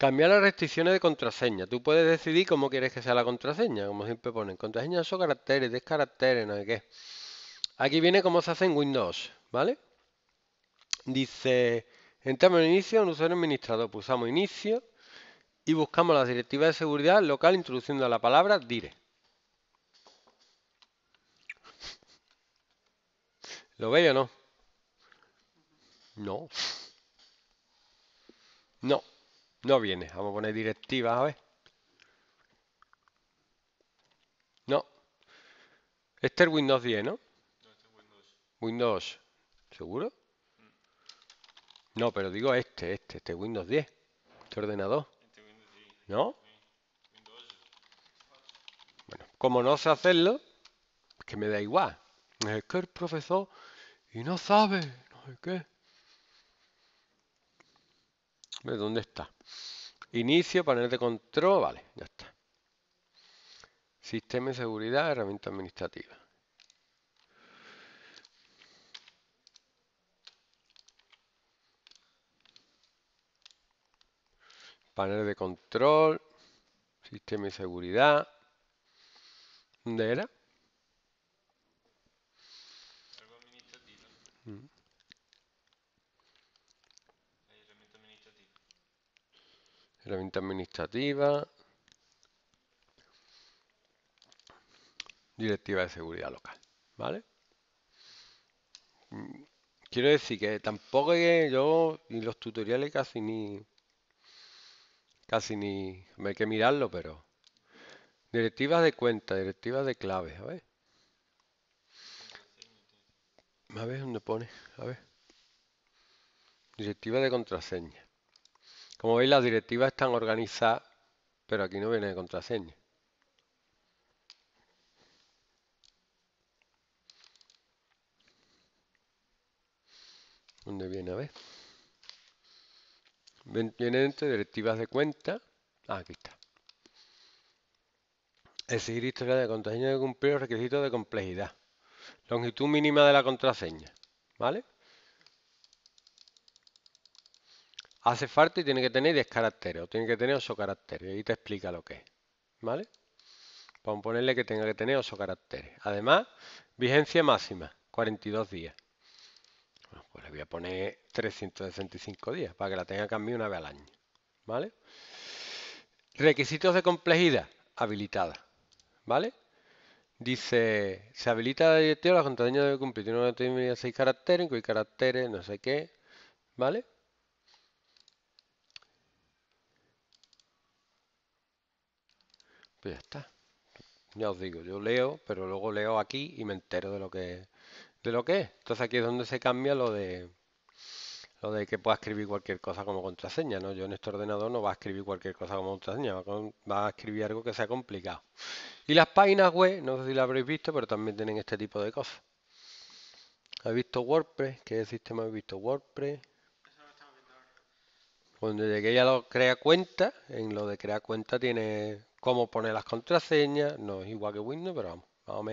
Cambiar las restricciones de contraseña. Tú puedes decidir cómo quieres que sea la contraseña, como siempre ponen. Contraseña son caracteres, descaracteres, no sé qué. Aquí viene cómo se hace en Windows, ¿vale? Dice, entramos en inicio, un usuario administrador. Pulsamos inicio y buscamos la Directiva de seguridad local introduciendo la palabra dire. ¿Lo veis o no? No. No. No viene. Vamos a poner directiva, a ver. No. Este es Windows 10, ¿no? No, este Windows. Windows. ¿Seguro? No, pero digo este, este, este Windows 10. Este ordenador. Este Windows 10. ¿No? Windows. Bueno, como no sé hacerlo, es que me da igual. Es que el profesor y no sabe, no sé qué. ¿Dónde está? Inicio, panel de control, vale, ya está. Sistema de seguridad, herramienta administrativa. Panel de control, sistema de seguridad. ¿Dónde era? Algo administrativo. Mm. herramienta administrativa, directiva de seguridad local, ¿vale? Mm, quiero decir que tampoco yo ni los tutoriales casi ni casi ni hay que mirarlo, pero directivas de cuenta, directiva de clave, a ver. A ver dónde pone, a ver. Directiva de contraseña. Como veis, las directivas están organizadas, pero aquí no viene de contraseña. ¿Dónde viene? A ver. Viene dentro directivas de cuenta. Ah, aquí está. Exigir historia de contraseña que cumplir los requisitos de complejidad. Longitud mínima de la contraseña. ¿Vale? hace falta y tiene que tener 10 caracteres, o tiene que tener 8 caracteres, y te explica lo que es, ¿vale? Vamos a ponerle que tenga que tener 8 caracteres. Además, vigencia máxima, 42 días. pues le voy a poner 365 días, para que la tenga cambiada una vez al año, ¿vale? Requisitos de complejidad, habilitada, ¿vale? Dice, se habilita la directiva, la contraseña de cumplir, tiene una de 6 caracteres, 5 caracteres, no sé qué, ¿vale? Pues ya está. Ya os digo, yo leo, pero luego leo aquí y me entero de lo que de lo que es. Entonces aquí es donde se cambia lo de lo de que pueda escribir cualquier cosa como contraseña, ¿no? Yo en este ordenador no va a escribir cualquier cosa como contraseña, va, a escribir algo que sea complicado. Y las páginas web, no sé si las habréis visto, pero también tienen este tipo de cosas. ¿Has visto WordPress? ¿Qué sistema He visto? WordPress. Cuando que ya lo crea cuenta, en lo de crear cuenta tiene cómo poner las contraseñas, no es igual que Windows, pero vamos,